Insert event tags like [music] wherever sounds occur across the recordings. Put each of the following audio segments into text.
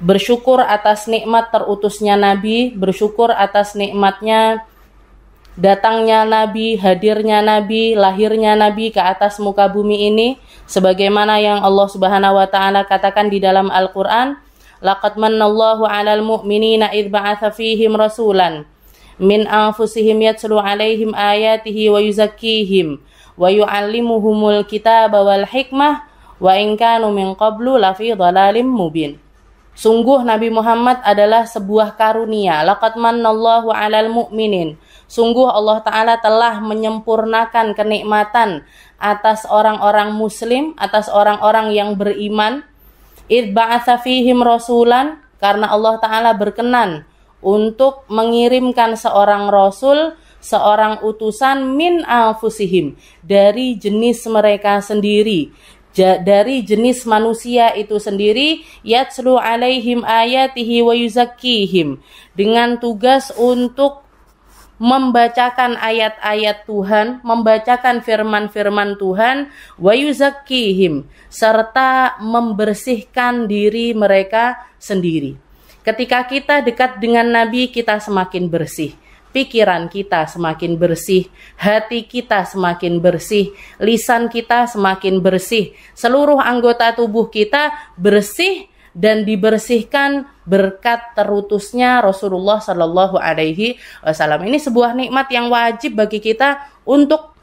bersyukur atas nikmat terutusnya Nabi, bersyukur atas nikmatnya datangnya Nabi, hadirnya Nabi, lahirnya Nabi ke atas muka bumi ini sebagaimana yang Allah Subhanahu wa taala katakan di dalam Al-Qur'an, laqad manallahu 'alal mu'minina idh ba'atha fihim rasulan min anfusihim yatslu 'alaihim ayatihi wa yuzakkihim wa yu'allimuhumul kitaba wal hikmah wa in kanu min qablu lafi dhalalim mubin. Sungguh Nabi Muhammad adalah sebuah karunia. Laqad mannallahu 'alal mu'minin. Sungguh Allah taala telah menyempurnakan kenikmatan atas orang-orang muslim, atas orang-orang yang beriman. Id ba'atsa fihim rasulan karena Allah taala berkenan untuk mengirimkan seorang rasul, seorang utusan min anfusihim dari jenis mereka sendiri dari jenis manusia itu sendiri yatslu alaihim ayatihi wa yuzakkihim dengan tugas untuk membacakan ayat-ayat Tuhan, membacakan firman-firman Tuhan, wa yuzakkihim serta membersihkan diri mereka sendiri. Ketika kita dekat dengan Nabi, kita semakin bersih pikiran kita semakin bersih, hati kita semakin bersih, lisan kita semakin bersih, seluruh anggota tubuh kita bersih dan dibersihkan berkat terutusnya Rasulullah Shallallahu Alaihi Wasallam. Ini sebuah nikmat yang wajib bagi kita untuk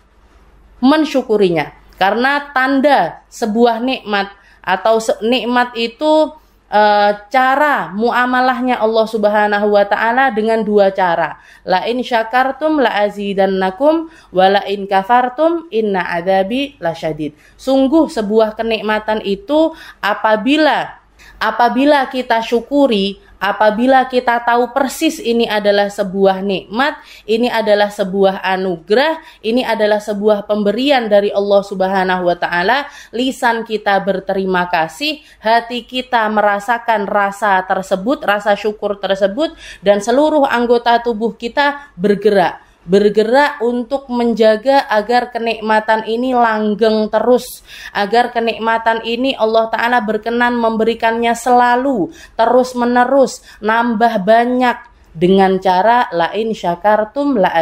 mensyukurinya, karena tanda sebuah nikmat atau nikmat itu uh, cara muamalahnya Allah Subhanahu wa taala dengan dua cara. La in syakartum la azidannakum wa la in kafartum inna adzabi lasyadid. Sungguh sebuah kenikmatan itu apabila apabila kita syukuri Apabila kita tahu persis ini adalah sebuah nikmat, ini adalah sebuah anugerah, ini adalah sebuah pemberian dari Allah Subhanahu wa taala, lisan kita berterima kasih, hati kita merasakan rasa tersebut, rasa syukur tersebut dan seluruh anggota tubuh kita bergerak bergerak untuk menjaga agar kenikmatan ini langgeng terus, agar kenikmatan ini Allah Ta'ala berkenan memberikannya selalu, terus-menerus, nambah banyak, dengan cara lain syakartum la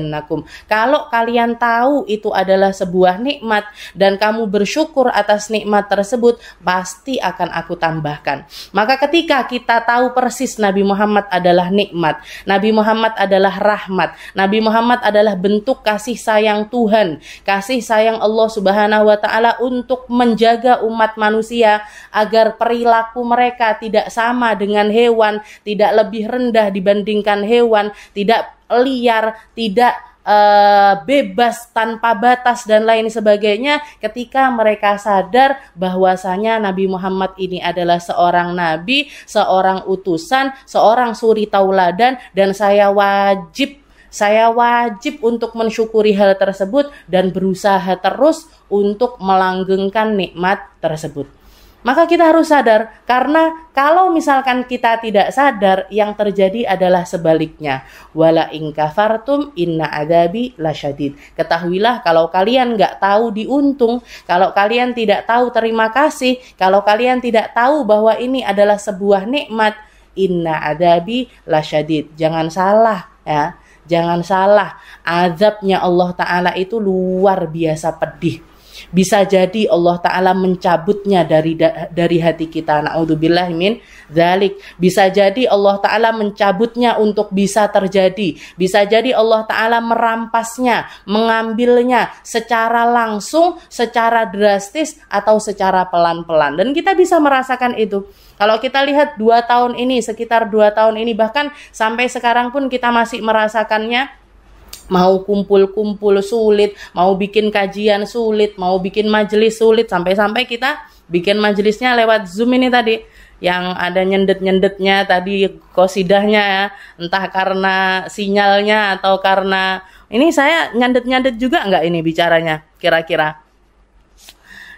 nakum. Kalau kalian tahu itu adalah sebuah nikmat dan kamu bersyukur atas nikmat tersebut, pasti akan aku tambahkan. Maka ketika kita tahu persis Nabi Muhammad adalah nikmat, Nabi Muhammad adalah rahmat, Nabi Muhammad adalah bentuk kasih sayang Tuhan, kasih sayang Allah Subhanahu wa taala untuk menjaga umat manusia agar perilaku mereka tidak sama dengan hewan, tidak lebih rendah dibanding menggandingkan hewan, tidak liar, tidak Uh, bebas tanpa batas dan lain sebagainya ketika mereka sadar bahwasanya Nabi Muhammad ini adalah seorang nabi, seorang utusan, seorang suri tauladan dan saya wajib saya wajib untuk mensyukuri hal tersebut dan berusaha terus untuk melanggengkan nikmat tersebut. Maka kita harus sadar karena kalau misalkan kita tidak sadar yang terjadi adalah sebaliknya. Wala kafartum inna adabi lasyadid. Ketahuilah kalau kalian nggak tahu diuntung, kalau kalian tidak tahu terima kasih, kalau kalian tidak tahu bahwa ini adalah sebuah nikmat, inna adabi lasyadid. Jangan salah ya. Jangan salah, azabnya Allah Ta'ala itu luar biasa pedih bisa jadi Allah taala mencabutnya dari dari hati kita. naudzubillah min Zalik. Bisa jadi Allah taala mencabutnya untuk bisa terjadi. Bisa jadi Allah taala merampasnya, mengambilnya secara langsung, secara drastis atau secara pelan-pelan. Dan kita bisa merasakan itu. Kalau kita lihat dua tahun ini, sekitar dua tahun ini, bahkan sampai sekarang pun kita masih merasakannya mau kumpul-kumpul sulit, mau bikin kajian sulit, mau bikin majelis sulit sampai-sampai kita bikin majelisnya lewat Zoom ini tadi yang ada nyendet-nyendetnya tadi kosidahnya ya, entah karena sinyalnya atau karena ini saya nyendet-nyendet juga nggak ini bicaranya kira-kira.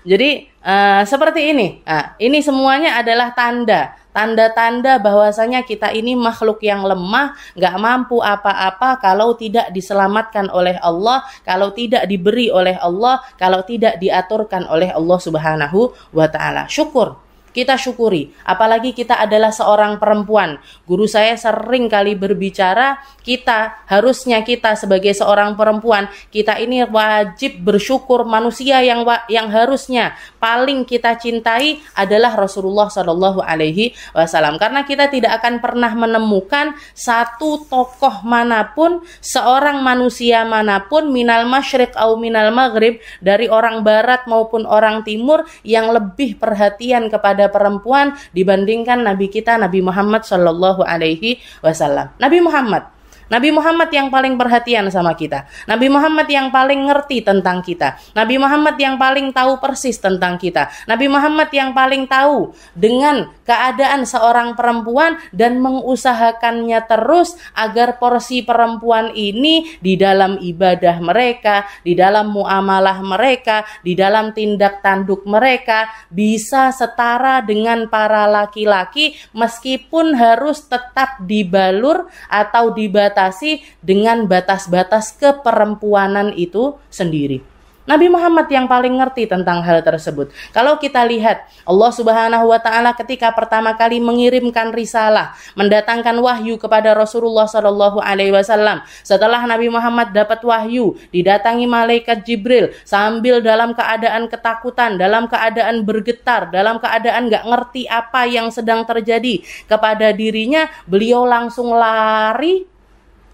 Jadi Eh, seperti ini. Nah, ini semuanya adalah tanda, tanda-tanda bahwasanya kita ini makhluk yang lemah, nggak mampu apa-apa kalau tidak diselamatkan oleh Allah, kalau tidak diberi oleh Allah, kalau tidak diaturkan oleh Allah Subhanahu wa taala. Syukur kita syukuri. Apalagi kita adalah seorang perempuan. Guru saya sering kali berbicara, kita harusnya kita sebagai seorang perempuan, kita ini wajib bersyukur manusia yang yang harusnya paling kita cintai adalah Rasulullah Shallallahu alaihi wasallam karena kita tidak akan pernah menemukan satu tokoh manapun, seorang manusia manapun minal masyriq au minal maghrib dari orang barat maupun orang timur yang lebih perhatian kepada perempuan dibandingkan Nabi kita Nabi Muhammad Shallallahu Alaihi Wasallam. Nabi Muhammad Nabi Muhammad yang paling perhatian sama kita. Nabi Muhammad yang paling ngerti tentang kita. Nabi Muhammad yang paling tahu persis tentang kita. Nabi Muhammad yang paling tahu dengan keadaan seorang perempuan dan mengusahakannya terus agar porsi perempuan ini di dalam ibadah mereka, di dalam muamalah mereka, di dalam tindak tanduk mereka bisa setara dengan para laki-laki meskipun harus tetap dibalur atau dibatasi dibatasi dengan batas-batas keperempuanan itu sendiri. Nabi Muhammad yang paling ngerti tentang hal tersebut. Kalau kita lihat Allah Subhanahu wa taala ketika pertama kali mengirimkan risalah, mendatangkan wahyu kepada Rasulullah Shallallahu alaihi wasallam. Setelah Nabi Muhammad dapat wahyu, didatangi malaikat Jibril sambil dalam keadaan ketakutan, dalam keadaan bergetar, dalam keadaan nggak ngerti apa yang sedang terjadi kepada dirinya, beliau langsung lari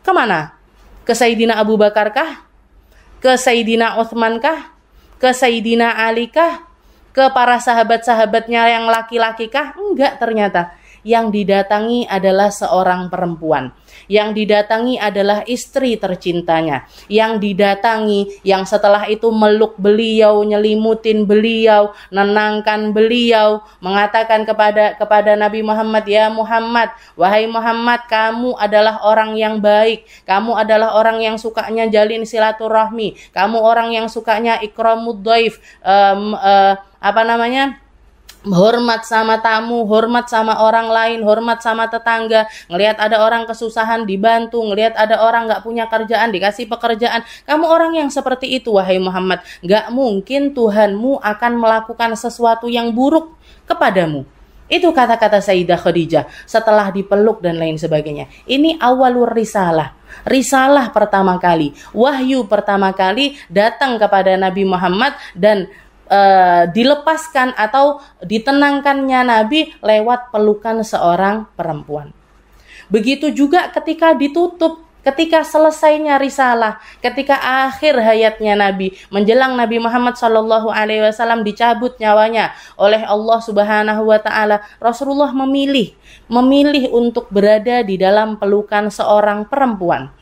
Kemana? Ke Sayyidina Abu Bakar kah? Ke Sayyidina Uthman kah? Ke Sayyidina Ali kah? Ke para sahabat-sahabatnya yang laki-laki kah? Enggak ternyata yang didatangi adalah seorang perempuan. Yang didatangi adalah istri tercintanya. Yang didatangi yang setelah itu meluk beliau, nyelimutin beliau, nenangkan beliau, mengatakan kepada kepada Nabi Muhammad, "Ya Muhammad, wahai Muhammad, kamu adalah orang yang baik. Kamu adalah orang yang sukanya jalin silaturahmi. Kamu orang yang sukanya ikramud daif." Um, uh, eh, apa namanya? hormat sama tamu, hormat sama orang lain, hormat sama tetangga, ngelihat ada orang kesusahan dibantu, ngelihat ada orang nggak punya kerjaan dikasih pekerjaan. Kamu orang yang seperti itu wahai Muhammad, nggak mungkin Tuhanmu akan melakukan sesuatu yang buruk kepadamu. Itu kata-kata Sayyidah Khadijah setelah dipeluk dan lain sebagainya. Ini awalur risalah. Risalah pertama kali, wahyu pertama kali datang kepada Nabi Muhammad dan uh, dilepaskan atau ditenangkannya Nabi lewat pelukan seorang perempuan. Begitu juga ketika ditutup, ketika selesainya risalah, ketika akhir hayatnya Nabi, menjelang Nabi Muhammad Shallallahu Alaihi Wasallam dicabut nyawanya oleh Allah Subhanahu Wa Taala, Rasulullah memilih, memilih untuk berada di dalam pelukan seorang perempuan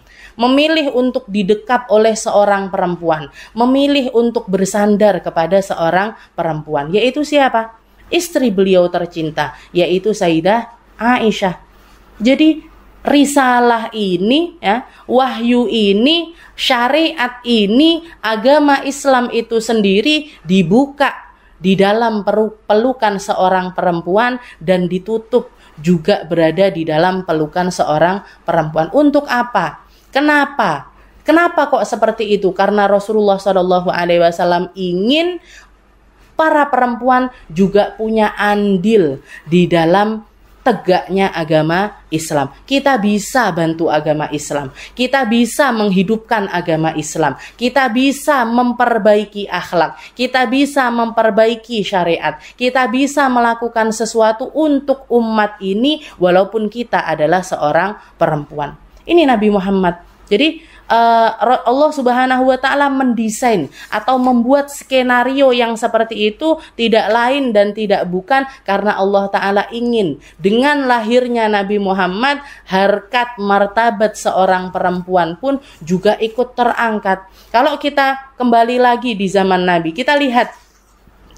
memilih untuk didekap oleh seorang perempuan, memilih untuk bersandar kepada seorang perempuan, yaitu siapa? Istri beliau tercinta, yaitu Sayyidah Aisyah. Jadi risalah ini ya, wahyu ini, syariat ini, agama Islam itu sendiri dibuka di dalam pelukan seorang perempuan dan ditutup juga berada di dalam pelukan seorang perempuan. Untuk apa? Kenapa? Kenapa kok seperti itu? Karena Rasulullah Shallallahu Alaihi Wasallam ingin para perempuan juga punya andil di dalam tegaknya agama Islam. Kita bisa bantu agama Islam. Kita bisa menghidupkan agama Islam. Kita bisa memperbaiki akhlak. Kita bisa memperbaiki syariat. Kita bisa melakukan sesuatu untuk umat ini walaupun kita adalah seorang perempuan. Ini Nabi Muhammad. Jadi uh, Allah Subhanahu wa taala mendesain atau membuat skenario yang seperti itu tidak lain dan tidak bukan karena Allah taala ingin dengan lahirnya Nabi Muhammad harkat martabat seorang perempuan pun juga ikut terangkat. Kalau kita kembali lagi di zaman Nabi, kita lihat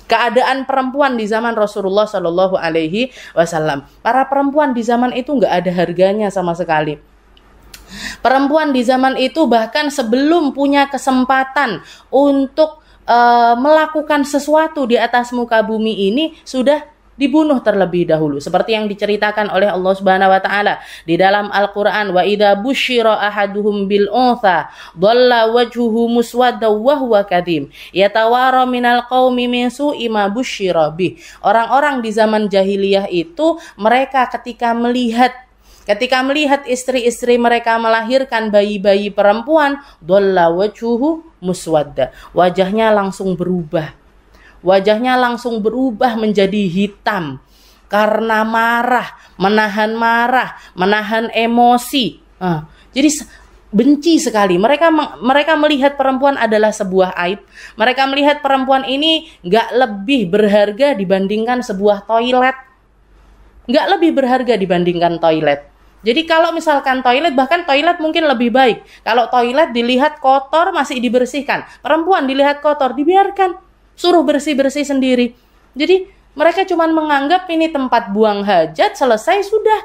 keadaan perempuan di zaman Rasulullah Shallallahu Alaihi Wasallam. Para perempuan di zaman itu nggak ada harganya sama sekali Perempuan di zaman itu bahkan sebelum punya kesempatan untuk e, melakukan sesuatu di atas muka bumi ini sudah dibunuh terlebih dahulu seperti yang diceritakan oleh Allah Subhanahu wa taala di dalam Al-Qur'an wa idza busyira ahaduhum bil untha dhalla wajhuhu muswadda wa huwa kadim yatawara minal qaumi min su'i ma busyira bih orang-orang di zaman jahiliyah itu mereka ketika melihat Ketika melihat istri-istri mereka melahirkan bayi-bayi perempuan, dhalla wajuhu muswadda. Wajahnya langsung berubah. Wajahnya langsung berubah menjadi hitam karena marah, menahan marah, menahan emosi. Ah, jadi benci sekali. Mereka mereka melihat perempuan adalah sebuah aib. Mereka melihat perempuan ini nggak lebih berharga dibandingkan sebuah toilet. Nggak lebih berharga dibandingkan toilet jadi kalau misalkan toilet, bahkan toilet mungkin lebih baik. Kalau toilet dilihat kotor masih dibersihkan. Perempuan dilihat kotor dibiarkan. Suruh bersih-bersih sendiri. Jadi mereka cuma menganggap ini tempat buang hajat, selesai sudah.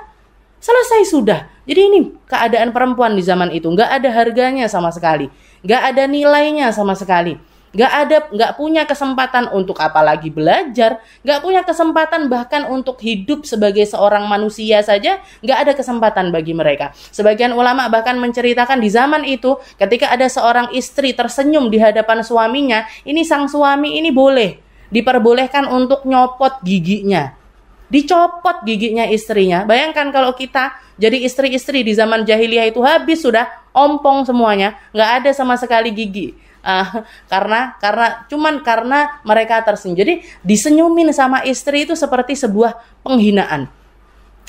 Selesai sudah. Jadi ini keadaan perempuan di zaman itu. Nggak ada harganya sama sekali. Nggak ada nilainya sama sekali gak ada nggak punya kesempatan untuk apalagi belajar gak punya kesempatan bahkan untuk hidup sebagai seorang manusia saja gak ada kesempatan bagi mereka sebagian ulama bahkan menceritakan di zaman itu ketika ada seorang istri tersenyum di hadapan suaminya ini sang suami ini boleh diperbolehkan untuk nyopot giginya dicopot giginya istrinya. Bayangkan kalau kita jadi istri-istri di zaman jahiliyah itu habis sudah ompong semuanya, gak ada sama sekali gigi uh, [laughs] karena karena cuman karena mereka tersenyum. Jadi disenyumin sama istri itu seperti sebuah penghinaan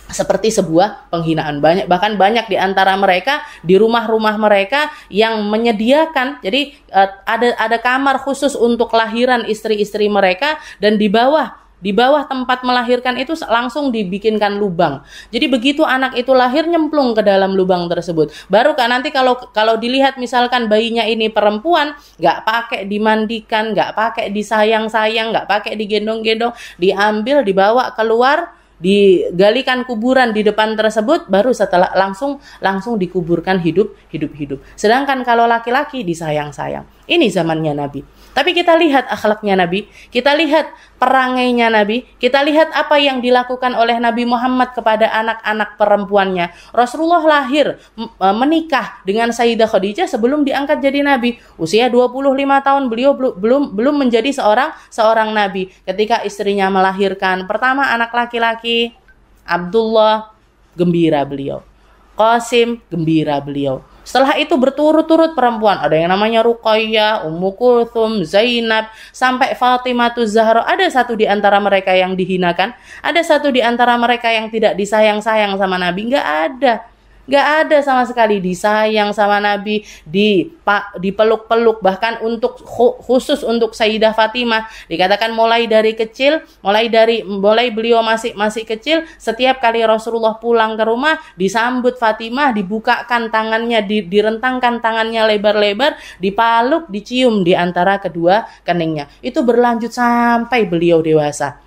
seperti sebuah penghinaan banyak bahkan banyak di antara mereka di rumah-rumah mereka yang menyediakan jadi eh, ada ada kamar khusus untuk kelahiran istri-istri mereka dan di bawah di bawah tempat melahirkan itu langsung dibikinkan lubang. Jadi begitu anak itu lahir nyemplung ke dalam lubang tersebut. Baru kan nanti kalau kalau dilihat misalkan bayinya ini perempuan, nggak pakai dimandikan, nggak pakai disayang-sayang, nggak pakai digendong-gendong, diambil dibawa keluar digalikan kuburan di depan tersebut baru setelah langsung langsung dikuburkan hidup hidup hidup sedangkan kalau laki-laki disayang sayang ini zamannya nabi tapi kita lihat akhlaknya Nabi, kita lihat perangainya Nabi, kita lihat apa yang dilakukan oleh Nabi Muhammad kepada anak-anak perempuannya. Rasulullah lahir e, menikah dengan Sayyidah Khadijah sebelum diangkat jadi nabi. Usia 25 tahun beliau belum belum menjadi seorang seorang nabi. Ketika istrinya melahirkan pertama anak laki-laki Abdullah gembira beliau. Qasim gembira beliau. Setelah itu berturut-turut perempuan. Ada yang namanya Ruqayyah, Ummu Kulthum, Zainab, sampai Fatimah Zahra. Ada satu di antara mereka yang dihinakan. Ada satu di antara mereka yang tidak disayang-sayang sama Nabi. Nggak ada. Gak ada sama sekali disayang sama Nabi di pak dipeluk-peluk bahkan untuk khusus untuk Sayyidah Fatimah dikatakan mulai dari kecil mulai dari mulai beliau masih masih kecil setiap kali Rasulullah pulang ke rumah disambut Fatimah dibukakan tangannya di, direntangkan tangannya lebar-lebar dipaluk dicium di antara kedua keningnya itu berlanjut sampai beliau dewasa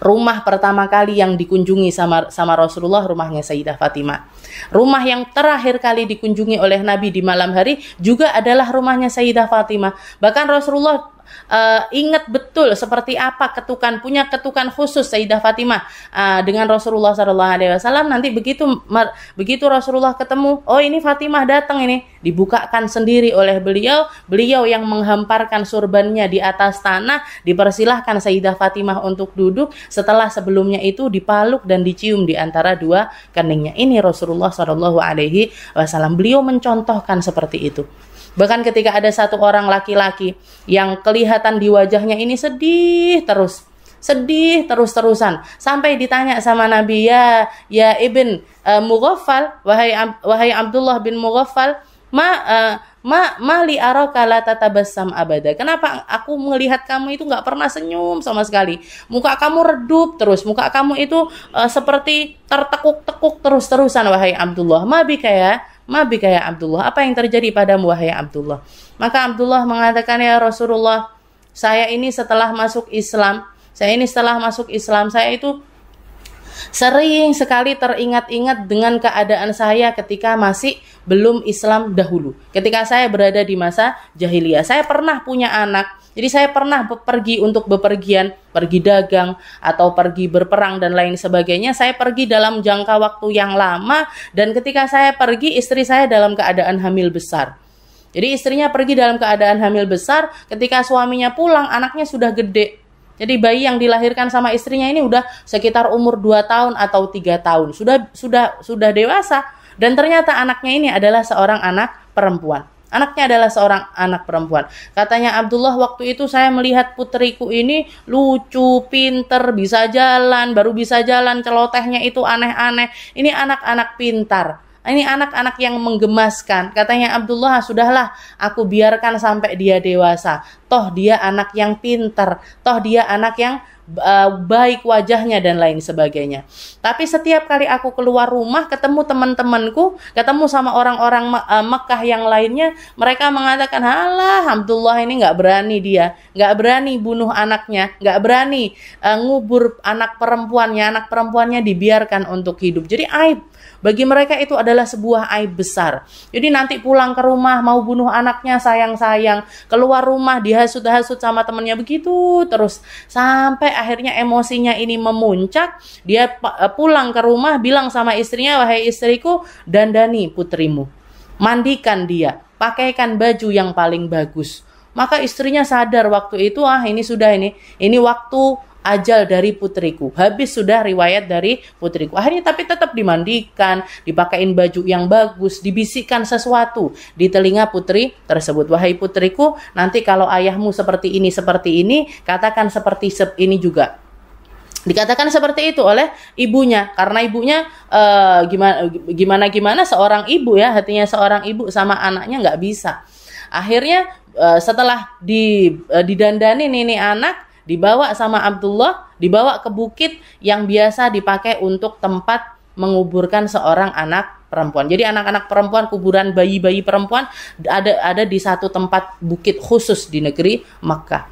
Rumah pertama kali yang dikunjungi sama sama Rasulullah rumahnya Sayyidah Fatimah. Rumah yang terakhir kali dikunjungi oleh Nabi di malam hari juga adalah rumahnya Sayyidah Fatimah. Bahkan Rasulullah uh, ingat betul seperti apa ketukan punya ketukan khusus Sayyidah Fatimah uh, dengan Rasulullah Shallallahu Alaihi Wasallam nanti begitu begitu Rasulullah ketemu oh ini Fatimah datang ini dibukakan sendiri oleh beliau beliau yang menghamparkan surbannya di atas tanah dipersilahkan Sayyidah Fatimah untuk duduk setelah sebelumnya itu dipaluk dan dicium di antara dua keningnya ini Rasulullah Shallallahu Alaihi Wasallam beliau mencontohkan seperti itu Bahkan ketika ada satu orang laki-laki yang kelihatan di wajahnya ini sedih terus, sedih terus-terusan sampai ditanya sama Nabi ya ya Ibn uh, Mughaffal wahai wahai Abdullah bin Mughaffal ma uh, ma mali araka la tatabassam abada. Kenapa aku melihat kamu itu nggak pernah senyum sama sekali? Muka kamu redup terus, muka kamu itu uh, seperti tertekuk-tekuk terus-terusan wahai Abdullah. Ma bika ya? Mabika ya Abdullah, apa yang terjadi padamu wahai Abdullah? Maka Abdullah mengatakan ya Rasulullah, saya ini setelah masuk Islam, saya ini setelah masuk Islam, saya itu sering sekali teringat-ingat dengan keadaan saya ketika masih belum Islam dahulu. Ketika saya berada di masa jahiliyah, saya pernah punya anak. Jadi saya pernah pergi untuk bepergian, pergi dagang atau pergi berperang dan lain sebagainya. Saya pergi dalam jangka waktu yang lama dan ketika saya pergi istri saya dalam keadaan hamil besar. Jadi istrinya pergi dalam keadaan hamil besar, ketika suaminya pulang anaknya sudah gede. Jadi bayi yang dilahirkan sama istrinya ini udah sekitar umur 2 tahun atau tiga tahun. Sudah sudah sudah dewasa dan ternyata anaknya ini adalah seorang anak perempuan. Anaknya adalah seorang anak perempuan. Katanya Abdullah waktu itu saya melihat putriku ini lucu, pinter, bisa jalan, baru bisa jalan, celotehnya itu aneh-aneh. Ini anak-anak pintar. Ini anak-anak yang menggemaskan. Katanya Abdullah, sudahlah aku biarkan sampai dia dewasa. Toh dia anak yang pintar, toh dia anak yang eh, baik wajahnya dan lain sebagainya. Tapi setiap kali aku keluar rumah ketemu teman-temanku, ketemu sama orang-orang eh, Mekah yang lainnya, mereka mengatakan, "Halah, Abdullah ini nggak berani dia, nggak berani bunuh anaknya, nggak berani uh, ngubur anak perempuannya, anak perempuannya dibiarkan untuk hidup." Jadi aib bagi mereka itu adalah sebuah aib besar. Jadi nanti pulang ke rumah mau bunuh anaknya sayang-sayang, keluar rumah dihasut-hasut sama temennya begitu terus sampai akhirnya emosinya ini memuncak, dia eh, pulang ke rumah bilang sama istrinya, "Wahai istriku, dandani putrimu. Mandikan dia, pakaikan baju yang paling bagus." Maka istrinya sadar waktu itu, "Ah, ini sudah ini. Ini waktu ajal dari putriku. Habis sudah riwayat dari putriku. Akhirnya tapi tetap dimandikan, dipakein baju yang bagus, dibisikkan sesuatu di telinga putri tersebut. Wahai putriku, nanti kalau ayahmu seperti ini, seperti ini, katakan seperti sep ini juga dikatakan seperti itu oleh ibunya karena ibunya eh, gimana gimana gimana seorang ibu ya hatinya seorang ibu sama anaknya nggak bisa akhirnya eh, setelah eh, didandani ini anak dibawa sama Abdullah, dibawa ke bukit yang biasa dipakai untuk tempat menguburkan seorang anak perempuan. Jadi anak-anak perempuan, kuburan bayi-bayi perempuan ada ada di satu tempat bukit khusus di negeri Makkah.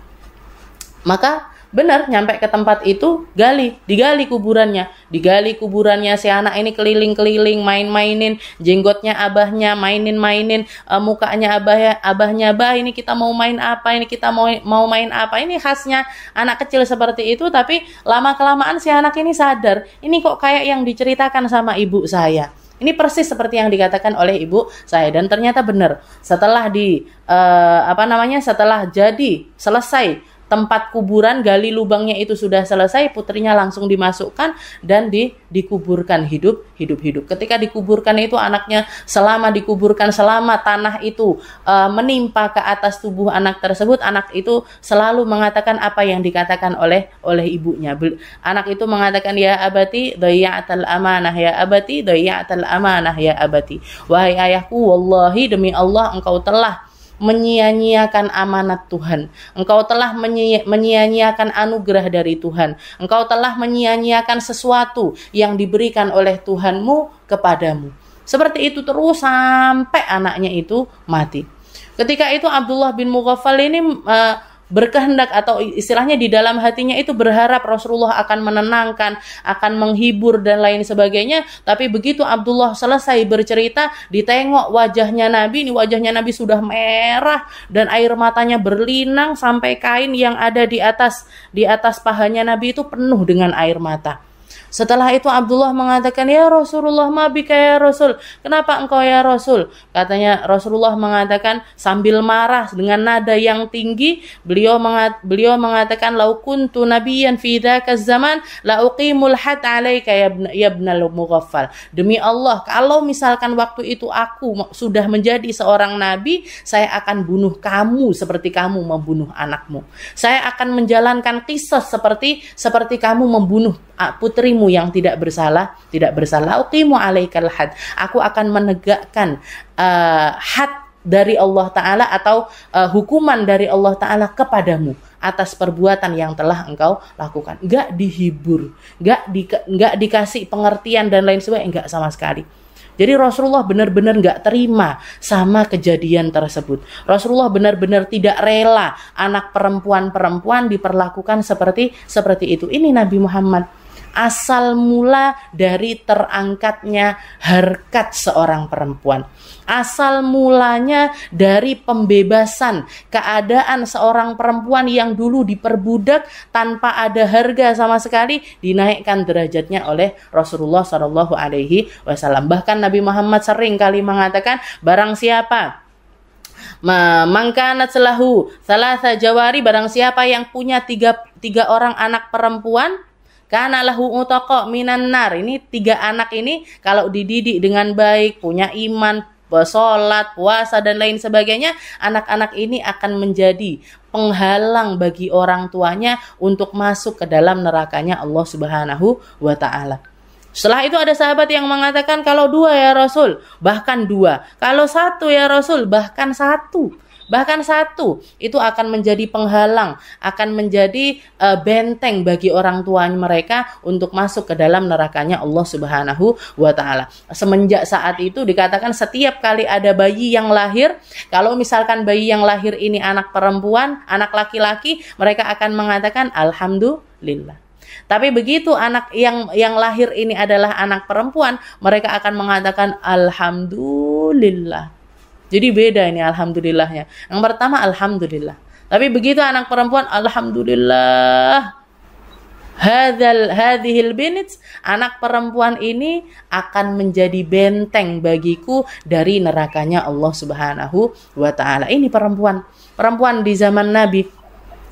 Maka benar nyampe ke tempat itu gali digali kuburannya digali kuburannya si anak ini keliling-keliling main-mainin jenggotnya abahnya mainin-mainin uh, mukanya abahnya abahnya bah ini kita mau main apa ini kita mau mau main apa ini khasnya anak kecil seperti itu tapi lama kelamaan si anak ini sadar ini kok kayak yang diceritakan sama ibu saya ini persis seperti yang dikatakan oleh ibu saya dan ternyata benar. Setelah di uh, apa namanya? setelah jadi selesai tempat kuburan gali lubangnya itu sudah selesai putrinya langsung dimasukkan dan di dikuburkan hidup hidup hidup ketika dikuburkan itu anaknya selama dikuburkan selama tanah itu e, menimpa ke atas tubuh anak tersebut anak itu selalu mengatakan apa yang dikatakan oleh oleh ibunya anak itu mengatakan ya abati dhayya'tal amanah ya abati dhayya'tal amanah ya abati wahai ayahku wallahi demi Allah engkau telah menyia-nyiakan amanat Tuhan. Engkau telah menyia-nyiakan anugerah dari Tuhan. Engkau telah menyia-nyiakan sesuatu yang diberikan oleh Tuhanmu kepadamu. Seperti itu terus sampai anaknya itu mati. Ketika itu Abdullah bin Mughafal ini uh, berkehendak atau istilahnya di dalam hatinya itu berharap Rasulullah akan menenangkan, akan menghibur dan lain sebagainya. Tapi begitu Abdullah selesai bercerita, ditengok wajahnya Nabi, ini wajahnya Nabi sudah merah dan air matanya berlinang sampai kain yang ada di atas di atas pahanya Nabi itu penuh dengan air mata. Setelah itu Abdullah mengatakan, "Ya Rasulullah, ma bika ya Rasul? Kenapa engkau ya Rasul?" Katanya Rasulullah mengatakan sambil marah dengan nada yang tinggi, beliau mengat beliau mengatakan, "Lau kuntu yang fida dzaka zaman la uqimul alai 'alaika ya ibn ya lo Demi Allah, kalau misalkan waktu itu aku sudah menjadi seorang nabi, saya akan bunuh kamu seperti kamu membunuh anakmu. Saya akan menjalankan kisah seperti seperti kamu membunuh Ah, putrimu yang tidak bersalah tidak bersalah uqimu alaikal had aku akan menegakkan uh, had dari Allah Ta'ala atau uh, hukuman dari Allah Ta'ala kepadamu atas perbuatan yang telah engkau lakukan. Enggak dihibur, enggak, di, enggak dikasih pengertian dan lain sebagainya, enggak sama sekali. Jadi Rasulullah benar-benar nggak terima sama kejadian tersebut. Rasulullah benar-benar tidak rela anak perempuan-perempuan diperlakukan seperti seperti itu. Ini Nabi Muhammad asal mula dari terangkatnya harkat seorang perempuan. Asal mulanya dari pembebasan keadaan seorang perempuan yang dulu diperbudak tanpa ada harga sama sekali dinaikkan derajatnya oleh Rasulullah Shallallahu Alaihi Wasallam. Bahkan Nabi Muhammad sering kali mengatakan barang siapa Mangkana selahu salah jawari barang siapa yang punya tiga, tiga orang anak perempuan karena lahu utoko minan nar. Ini tiga anak ini kalau dididik dengan baik, punya iman, sholat, puasa dan lain sebagainya, anak-anak ini akan menjadi penghalang bagi orang tuanya untuk masuk ke dalam nerakanya Allah Subhanahu wa taala. Setelah itu ada sahabat yang mengatakan kalau dua ya Rasul, bahkan dua. Kalau satu ya Rasul, bahkan satu bahkan satu itu akan menjadi penghalang, akan menjadi uh, benteng bagi orang tuanya mereka untuk masuk ke dalam nerakanya Allah Subhanahu wa taala. Semenjak saat itu dikatakan setiap kali ada bayi yang lahir, kalau misalkan bayi yang lahir ini anak perempuan, anak laki-laki, mereka akan mengatakan alhamdulillah. Tapi begitu anak yang yang lahir ini adalah anak perempuan, mereka akan mengatakan alhamdulillah jadi beda ini alhamdulillahnya. Yang pertama alhamdulillah. Tapi begitu anak perempuan alhamdulillah Hadal hadhil binit anak perempuan ini akan menjadi benteng bagiku dari nerakanya Allah Subhanahu wa taala. Ini perempuan. Perempuan di zaman Nabi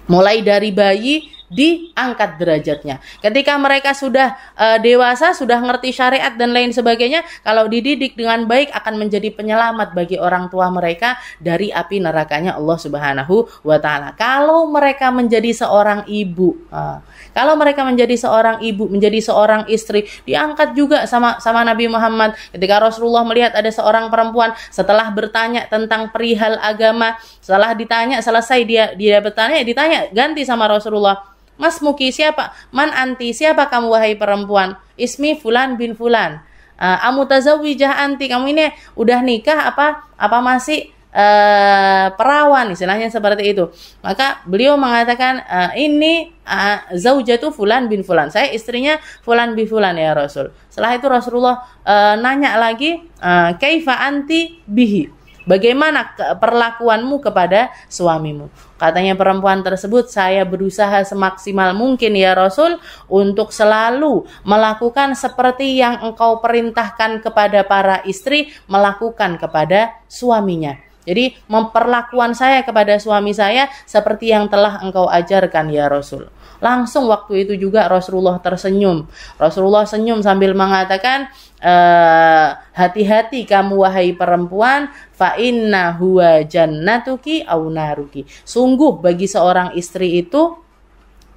mulai dari bayi diangkat derajatnya. Ketika mereka sudah uh, dewasa, sudah ngerti syariat dan lain sebagainya, kalau dididik dengan baik akan menjadi penyelamat bagi orang tua mereka dari api nerakanya Allah Subhanahu wa taala. Kalau mereka menjadi seorang ibu, uh, kalau mereka menjadi seorang ibu, menjadi seorang istri, diangkat juga sama sama Nabi Muhammad. Ketika Rasulullah melihat ada seorang perempuan setelah bertanya tentang perihal agama, setelah ditanya selesai dia dia bertanya ditanya ganti sama Rasulullah Mas Muki siapa? Man anti siapa kamu wahai perempuan? Ismi fulan bin fulan. Uh, amutazawwijah anti kamu ini udah nikah apa apa masih uh, perawan istilahnya seperti itu. Maka beliau mengatakan uh, ini uh, itu fulan bin fulan. Saya istrinya fulan bin fulan ya Rasul. Setelah itu Rasulullah uh, nanya lagi uh, kaifa anti bihi Bagaimana perlakuanmu kepada suamimu? Katanya perempuan tersebut, saya berusaha semaksimal mungkin ya Rasul untuk selalu melakukan seperti yang engkau perintahkan kepada para istri melakukan kepada suaminya. Jadi memperlakuan saya kepada suami saya seperti yang telah engkau ajarkan ya Rasul. Langsung waktu itu juga Rasulullah tersenyum. Rasulullah senyum sambil mengatakan, Eh, hati-hati uh, kamu wahai perempuan fa inna huwa jannatuki au naruki. Sungguh bagi seorang istri itu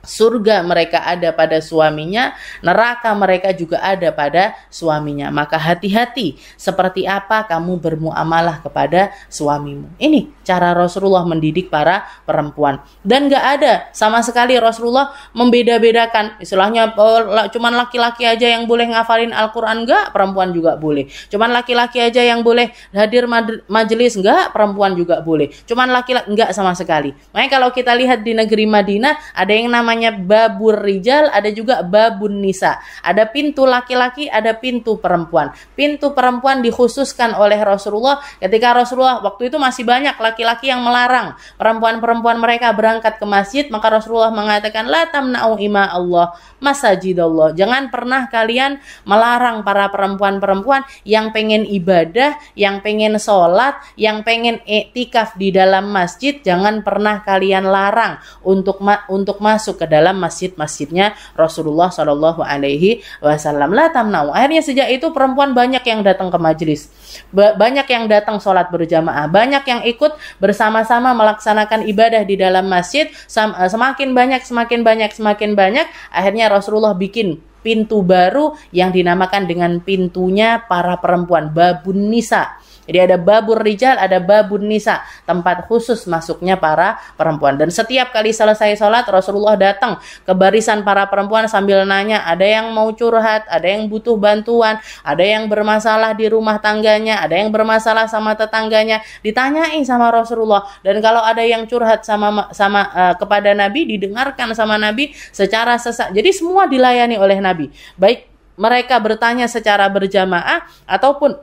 surga mereka ada pada suaminya, neraka mereka juga ada pada suaminya. Maka hati-hati seperti apa kamu bermuamalah kepada suamimu. Ini cara Rasulullah mendidik para perempuan. Dan gak ada sama sekali Rasulullah membeda-bedakan. Istilahnya oh, cuman laki-laki aja yang boleh ngafalin Al-Quran, gak perempuan juga boleh. Cuman laki-laki aja yang boleh hadir majelis, gak perempuan juga boleh. Cuman laki-laki, gak sama sekali. Makanya kalau kita lihat di negeri Madinah, ada yang namanya namanya babur rijal, ada juga babun nisa. Ada pintu laki-laki, ada pintu perempuan. Pintu perempuan dikhususkan oleh Rasulullah ketika Rasulullah waktu itu masih banyak laki-laki yang melarang perempuan-perempuan mereka berangkat ke masjid, maka Rasulullah mengatakan la tamna'u ima Allah masajidallah. Jangan pernah kalian melarang para perempuan-perempuan yang pengen ibadah, yang pengen sholat, yang pengen etikaf di dalam masjid, jangan pernah kalian larang untuk ma untuk masuk ke ke dalam masjid-masjidnya Rasulullah Shallallahu Alaihi Wasallam. lah tamnau. Akhirnya sejak itu perempuan banyak yang datang ke majelis, banyak yang datang sholat berjamaah, banyak yang ikut bersama-sama melaksanakan ibadah di dalam masjid. Eh, semakin banyak, semakin banyak, semakin banyak. Akhirnya Rasulullah bikin pintu baru yang dinamakan dengan pintunya para perempuan babun nisa jadi ada babur rijal, ada babun nisa, tempat khusus masuknya para perempuan. Dan setiap kali selesai sholat, Rasulullah datang ke barisan para perempuan sambil nanya, ada yang mau curhat, ada yang butuh bantuan, ada yang bermasalah di rumah tangganya, ada yang bermasalah sama tetangganya, ditanyain sama Rasulullah. Dan kalau ada yang curhat sama sama uh, kepada Nabi, didengarkan sama Nabi secara sesak. Jadi semua dilayani oleh Nabi. Baik mereka bertanya secara berjamaah ataupun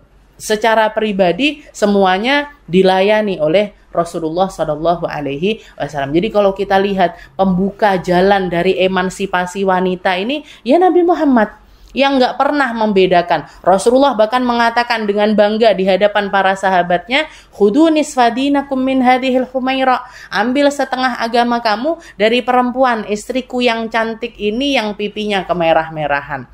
secara pribadi semuanya dilayani oleh Rasulullah Shallallahu Alaihi Wasallam. Jadi kalau kita lihat pembuka jalan dari emansipasi wanita ini, ya Nabi Muhammad yang nggak pernah membedakan. Rasulullah bahkan mengatakan dengan bangga di hadapan para sahabatnya, "Khudu fadina kumin hadhil humaira." Ambil setengah agama kamu dari perempuan istriku yang cantik ini yang pipinya kemerah-merahan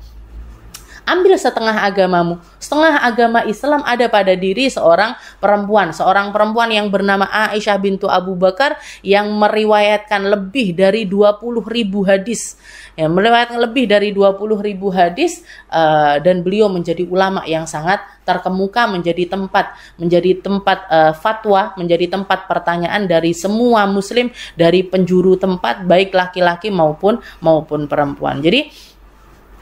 ambil setengah agamamu. Setengah agama Islam ada pada diri seorang perempuan, seorang perempuan yang bernama Aisyah bintu Abu Bakar yang meriwayatkan lebih dari 20 ribu hadis. Ya, meriwayatkan lebih dari 20 ribu hadis uh, dan beliau menjadi ulama yang sangat terkemuka menjadi tempat menjadi tempat uh, fatwa, menjadi tempat pertanyaan dari semua muslim dari penjuru tempat baik laki-laki maupun maupun perempuan. Jadi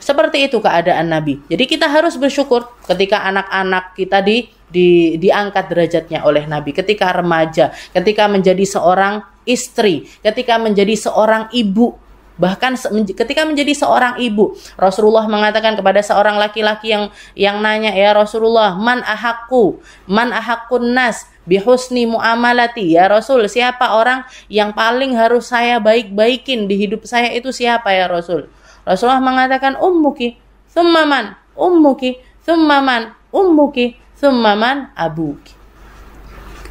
seperti itu keadaan Nabi. Jadi kita harus bersyukur ketika anak-anak kita di, di diangkat derajatnya oleh Nabi, ketika remaja, ketika menjadi seorang istri, ketika menjadi seorang ibu, bahkan ketika menjadi seorang ibu Rasulullah mengatakan kepada seorang laki-laki yang yang nanya ya Rasulullah man ahaku man ahakun nas bihusni muamalati ya Rasul siapa orang yang paling harus saya baik-baikin di hidup saya itu siapa ya Rasul Rasulullah mengatakan ummuki, summaman ummuki, summaman ummuki, summaman abuki.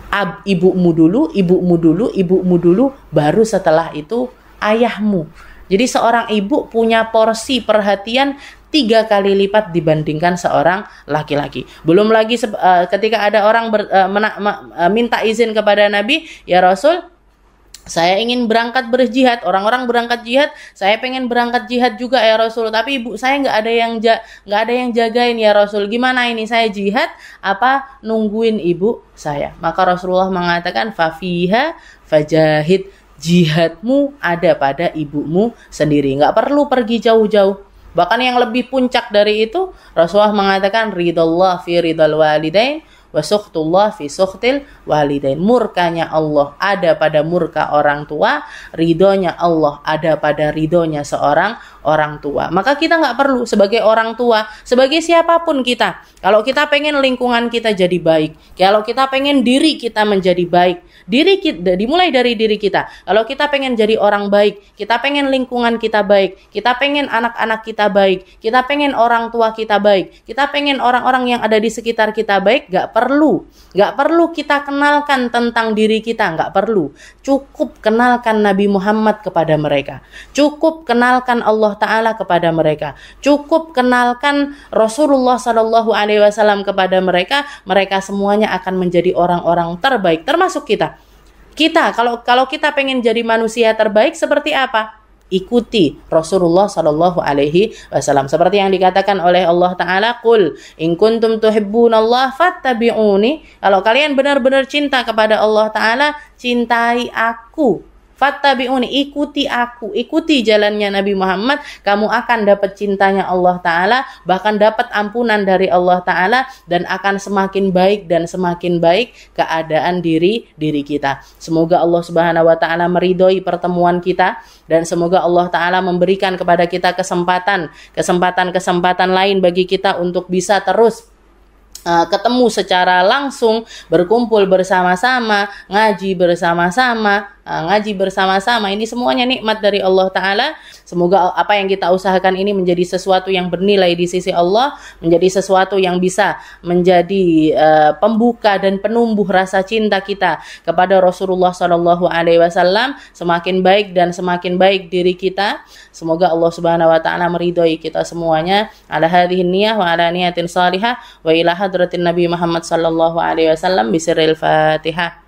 Ab, ibumu dulu, ibumu dulu, ibumu dulu, baru setelah itu ayahmu. Jadi seorang ibu punya porsi perhatian tiga kali lipat dibandingkan seorang laki-laki. Belum lagi uh, ketika ada orang ber, uh, mena, ma, uh, minta izin kepada Nabi, ya Rasul, saya ingin berangkat berjihad orang-orang berangkat jihad saya pengen berangkat jihad juga ya Rasul tapi ibu saya nggak ada yang ja nggak ada yang jagain ya Rasul gimana ini saya jihad apa nungguin ibu saya maka Rasulullah mengatakan fafiha fajahid jihadmu ada pada ibumu sendiri nggak perlu pergi jauh-jauh bahkan yang lebih puncak dari itu Rasulullah mengatakan ridallah fi ridal walidain wasukhtullah fi sukhtil walidain murkanya Allah ada pada murka orang tua ridhonya Allah ada pada ridhonya seorang orang tua. Maka kita nggak perlu sebagai orang tua, sebagai siapapun kita. Kalau kita pengen lingkungan kita jadi baik, kalau kita pengen diri kita menjadi baik, diri kita dimulai dari diri kita. Kalau kita pengen jadi orang baik, kita pengen lingkungan kita baik, kita pengen anak-anak kita baik, kita pengen orang tua kita baik, kita pengen orang-orang yang ada di sekitar kita baik, nggak perlu, nggak perlu kita kenalkan tentang diri kita, nggak perlu. Cukup kenalkan Nabi Muhammad kepada mereka. Cukup kenalkan Allah taala kepada mereka. Cukup kenalkan Rasulullah Shallallahu alaihi wasallam kepada mereka, mereka semuanya akan menjadi orang-orang terbaik termasuk kita. Kita kalau kalau kita pengen jadi manusia terbaik seperti apa? ikuti Rasulullah Shallallahu Alaihi Wasallam seperti yang dikatakan oleh Allah Taala kul in kuntum tuhibbunallah fattabi'uni kalau kalian benar-benar cinta kepada Allah Taala cintai aku Fattabi'uni, ikuti aku, ikuti jalannya Nabi Muhammad, kamu akan dapat cintanya Allah Ta'ala, bahkan dapat ampunan dari Allah Ta'ala, dan akan semakin baik dan semakin baik keadaan diri diri kita. Semoga Allah Subhanahu Wa Ta'ala meridhoi pertemuan kita, dan semoga Allah Ta'ala memberikan kepada kita kesempatan, kesempatan-kesempatan lain bagi kita untuk bisa terus Eh, ketemu secara langsung, berkumpul bersama-sama, ngaji bersama-sama, eh, ngaji bersama-sama. Ini semuanya nikmat dari Allah Ta'ala. Semoga apa yang kita usahakan ini menjadi sesuatu yang bernilai di sisi Allah, menjadi sesuatu yang bisa menjadi uh, pembuka dan penumbuh rasa cinta kita kepada Rasulullah Shallallahu Alaihi Wasallam. Semakin baik dan semakin baik diri kita. Semoga Allah Subhanahu Wa Taala meridhoi kita semuanya. Ala hadhihi niyah wa ala niyatin salihah wa ilaha hadratin Nabi Muhammad sallallahu alaihi wasallam bisiril Fatihah